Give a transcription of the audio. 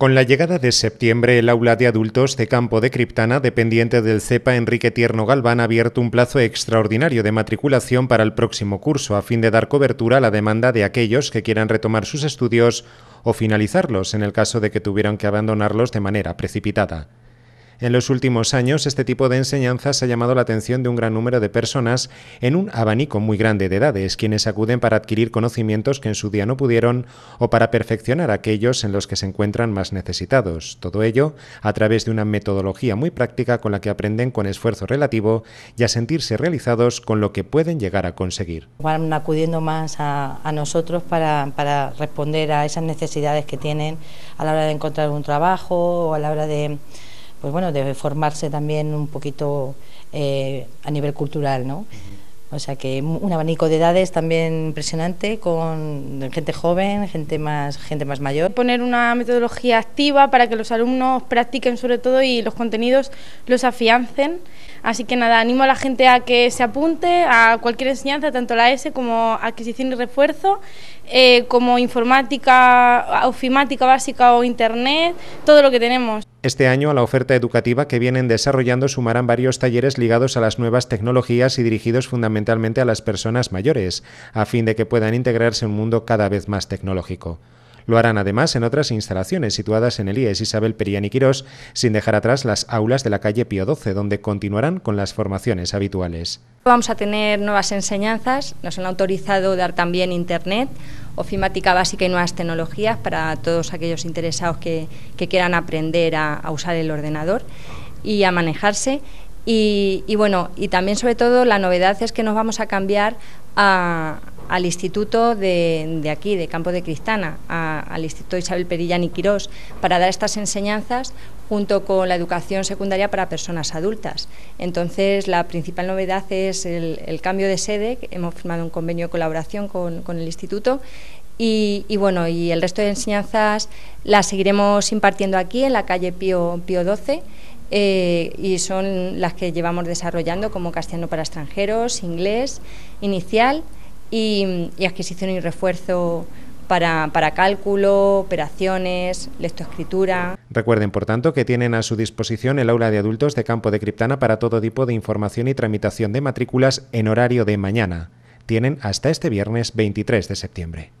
Con la llegada de septiembre, el aula de adultos de Campo de Criptana, dependiente del CEPA Enrique Tierno Galván, ha abierto un plazo extraordinario de matriculación para el próximo curso, a fin de dar cobertura a la demanda de aquellos que quieran retomar sus estudios o finalizarlos en el caso de que tuvieran que abandonarlos de manera precipitada. En los últimos años, este tipo de enseñanzas ha llamado la atención de un gran número de personas en un abanico muy grande de edades, quienes acuden para adquirir conocimientos que en su día no pudieron o para perfeccionar aquellos en los que se encuentran más necesitados. Todo ello a través de una metodología muy práctica con la que aprenden con esfuerzo relativo y a sentirse realizados con lo que pueden llegar a conseguir. Van acudiendo más a, nosotros para responder a esas necesidades que tienen a la hora de encontrar un trabajo o a la hora de pues bueno, de formarse también un poquito eh, a nivel cultural, ¿no? O sea que un abanico de edades también impresionante con gente joven, gente más, gente más mayor. Poner una metodología activa para que los alumnos practiquen sobre todo y los contenidos los afiancen Así que nada, animo a la gente a que se apunte a cualquier enseñanza, tanto la S como adquisición y refuerzo, eh, como informática, ofimática básica o internet, todo lo que tenemos. Este año a la oferta educativa que vienen desarrollando sumarán varios talleres ligados a las nuevas tecnologías y dirigidos fundamentalmente a las personas mayores, a fin de que puedan integrarse en un mundo cada vez más tecnológico. Lo harán además en otras instalaciones situadas en Elías e Isabel perian y Quirós, sin dejar atrás las aulas de la calle Pío XII, donde continuarán con las formaciones habituales. Vamos a tener nuevas enseñanzas, nos han autorizado dar también Internet, ofimática básica y nuevas tecnologías para todos aquellos interesados que, quieran aprender a, usar el ordenador y a manejarse. y, bueno, y también sobre todo la novedad es que nos vamos a cambiar a, al instituto de, aquí, de Campo de Cristana, al Instituto Isabel Perillán y Quirós, para dar estas enseñanzas junto con la educación secundaria para personas adultas. Entonces, la principal novedad es el, cambio de sede, hemos firmado un convenio de colaboración con, con el instituto y, bueno, y el resto de enseñanzas las seguiremos impartiendo aquí en la calle Pío, Pío 12 eh, y son las que llevamos desarrollando como castellano para extranjeros, inglés, inicial y, adquisición y refuerzo para, para, cálculo, operaciones, lectoescritura. Recuerden, por tanto, que tienen a su disposición el aula de adultos de Campo de Criptana para todo tipo de información y tramitación de matrículas en horario de mañana. Tienen hasta este viernes 23 de septiembre.